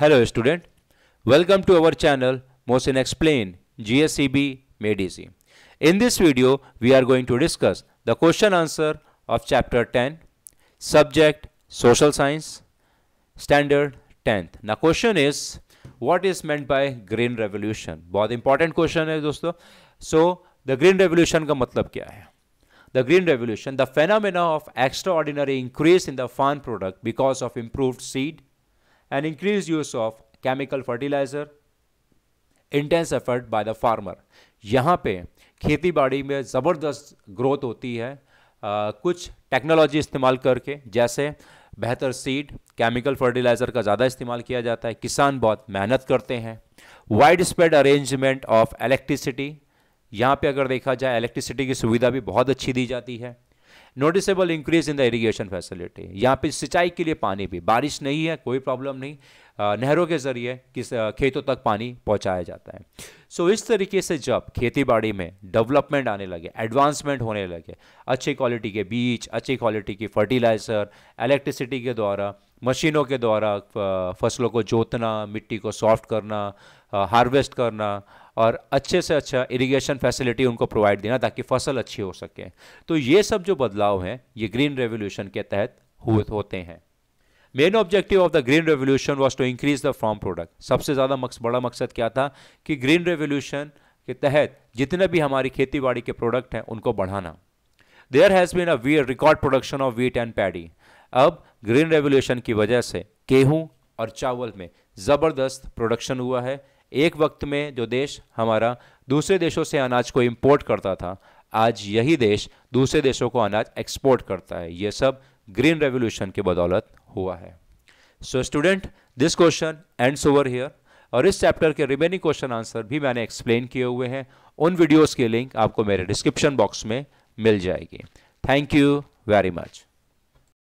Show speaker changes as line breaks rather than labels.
Hello student, welcome to our channel Mohsin Explain GSEB Easy. In this video, we are going to discuss the question answer of chapter 10, subject social science, standard 10th. Now question is, what is meant by green revolution? Both important question is, दोस्तों. So the green revolution का मतलब क्या है? the green revolution the phenomena of extraordinary increase in the farm product because of improved seed and increased use of chemical fertilizer intense effort by the farmer यहाँ पे खेती बाड़ी में ज़बरदस्त ग्रोथ होती है आ, कुछ टेक्नोलॉजी इस्तेमाल करके जैसे बेहतर सीड केमिकल फर्टिलाइज़र का ज़्यादा इस्तेमाल किया जाता है किसान बहुत मेहनत करते हैं wide spread arrangement of electricity यहाँ पे अगर देखा जाए इलेक्ट्रिसिटी की सुविधा भी बहुत अच्छी दी जाती है noticeable increase in the irrigation facility यहाँ पे सिंचाई के लिए पानी भी बारिश नहीं है कोई प्रॉब्लम नहीं नहरों के ज़रिए किस खेतों तक पानी पहुंचाया जाता है सो so, इस तरीके से जब खेतीबाड़ी में डेवलपमेंट आने लगे एडवांसमेंट होने लगे अच्छी क्वालिटी के बीज अच्छी क्वालिटी की फर्टिलाइज़र इलेक्ट्रिसिटी के द्वारा मशीनों के द्वारा फसलों को जोतना मिट्टी को सॉफ्ट करना हार्वेस्ट करना और अच्छे से अच्छा इरिगेशन फैसिलिटी उनको प्रोवाइड देना ताकि फसल अच्छी हो सके तो ये सब जो बदलाव हैं ये ग्रीन रेवोल्यूशन के तहत होते हैं main objective of the green revolution was to increase the farm product सबसे ज़्यादा मकस, बड़ा मकसद क्या था कि ग्रीन रेवोल्यूशन के तहत जितने भी हमारी खेती बाड़ी के प्रोडक्ट हैं उनको बढ़ाना देयर हैज़ बीन अ वी record production of wheat and paddy अब ग्रीन रेवोल्यूशन की वजह से गेहूँ और चावल में ज़बरदस्त प्रोडक्शन हुआ है एक वक्त में जो देश हमारा दूसरे देशों से अनाज को इम्पोर्ट करता था आज यही देश दूसरे देशों को अनाज एक्सपोर्ट करता है ये सब ग्रीन रेवोल्यूशन की बदौलत हुआ है so student this question ends over here और इस चैप्टर के रिमेनिंग क्वेश्चन आंसर भी मैंने एक्सप्लेन किए हुए हैं उन वीडियोस के लिंक आपको मेरे डिस्क्रिप्शन बॉक्स में मिल जाएगी थैंक यू वेरी मच